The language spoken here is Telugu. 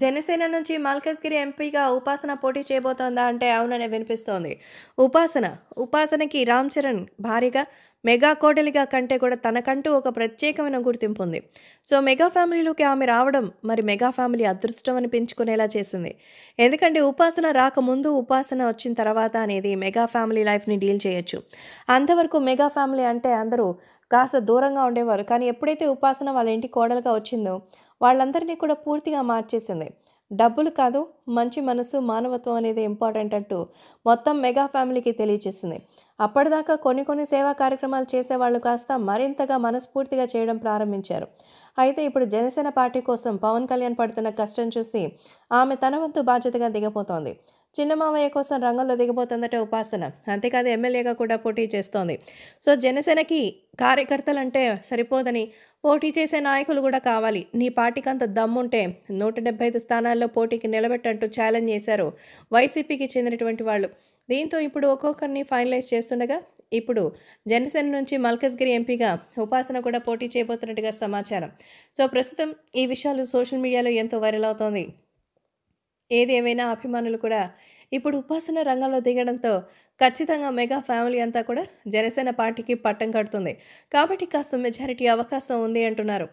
జనసేన నుంచి మల్కేష్గిరి ఎంపీగా ఉపాసన పోటీ చేయబోతోందా అంటే అవుననే వినిపిస్తోంది ఉపాసన ఉపాసనకి రామ్ చరణ్ భారీగా మెగా కోడలిగా కంటే కూడా తనకంటూ ఒక ప్రత్యేకమైన గుర్తింపు ఉంది సో మెగా ఫ్యామిలీలోకి ఆమె రావడం మరి మెగా ఫ్యామిలీ అదృష్టం అనిపించుకునేలా చేసింది ఎందుకంటే ఉపాసన రాకముందు ఉపాసన వచ్చిన తర్వాత అనేది మెగా ఫ్యామిలీ లైఫ్ని డీల్ చేయొచ్చు అంతవరకు మెగా ఫ్యామిలీ అంటే అందరూ కాస్త దూరంగా ఉండేవారు కానీ ఎప్పుడైతే ఉపాసన వాళ్ళ ఇంటి కోడలుగా వచ్చిందో వాళ్ళందరినీ కూడా పూర్తిగా మార్చేసింది డబ్బులు కాదు మంచి మనసు మానవత్వం అనేది ఇంపార్టెంట్ అంటూ మొత్తం మెగా ఫ్యామిలీకి తెలియజేసింది అప్పటిదాకా కొన్ని కొన్ని సేవా కార్యక్రమాలు చేసేవాళ్ళు కాస్త మరింతగా మనస్ఫూర్తిగా చేయడం ప్రారంభించారు అయితే ఇప్పుడు జనసేన పార్టీ కోసం పవన్ కళ్యాణ్ పడుతున్న కష్టం చూసి ఆమె తన వంతు బాధ్యతగా దిగపోతోంది చిన్న మామయ్య కోసం రంగంలో దిగబోతుందట ఉపాసన అంతేకాదు ఎమ్మెల్యేగా కూడా పోటీ చేస్తోంది సో జనసేనకి కార్యకర్తలంటే సరిపోదని పోటీ చేసే నాయకులు కూడా కావాలి నీ పార్టీకి అంత దమ్ముంటే నూట డెబ్బై ఐదు స్థానాల్లో పోటీకి నిలబెట్టంటూ ఛాలెంజ్ చేశారు వైసీపీకి చెందినటువంటి వాళ్ళు దీంతో ఇప్పుడు ఒక్కొక్కరిని ఫైనలైజ్ చేస్తుండగా ఇప్పుడు జనసేన నుంచి మల్కజ్గిరి ఎంపీగా ఉపాసన కూడా పోటీ చేయబోతున్నట్టుగా సమాచారం సో ప్రస్తుతం ఈ విషయాలు సోషల్ మీడియాలో ఎంతో వైరల్ అవుతోంది ఏదేమైనా అభిమానులు కూడా ఇప్పుడు ఉపాసన రంగంలో దిగడంతో ఖచ్చితంగా మెగా ఫ్యామిలీ అంతా కూడా జనసేన పార్టీకి పట్టం కడుతుంది కాబట్టి కాస్త మెజారిటీ అవకాశం ఉంది అంటున్నారు